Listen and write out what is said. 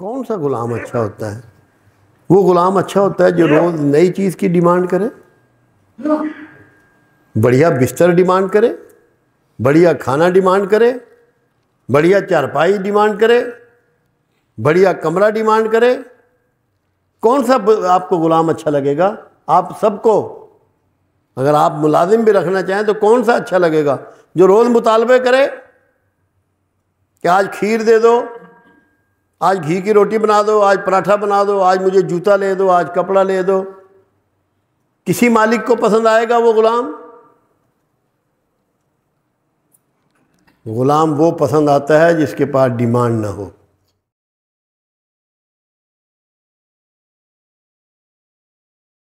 कौन सा गुलाम अच्छा होता है वो गुलाम अच्छा होता है जो रोज़ नई चीज़ की डिमांड करे बढ़िया बिस्तर डिमांड करे बढ़िया खाना डिमांड करे बढ़िया चारपाई डिमांड करे बढ़िया कमरा डिमांड करे कौन सा आपको गुलाम अच्छा लगेगा आप सबको अगर आप मुलाजिम भी रखना चाहें तो कौन सा अच्छा लगेगा जो रोज़ मुतालबे करे कि आज खीर दे दो आज घी की रोटी बना दो आज पराठा बना दो आज मुझे जूता ले दो आज कपड़ा ले दो किसी मालिक को पसंद आएगा वो ग़ुलाम ग़ुलाम वो पसंद आता है जिसके पास डिमांड ना हो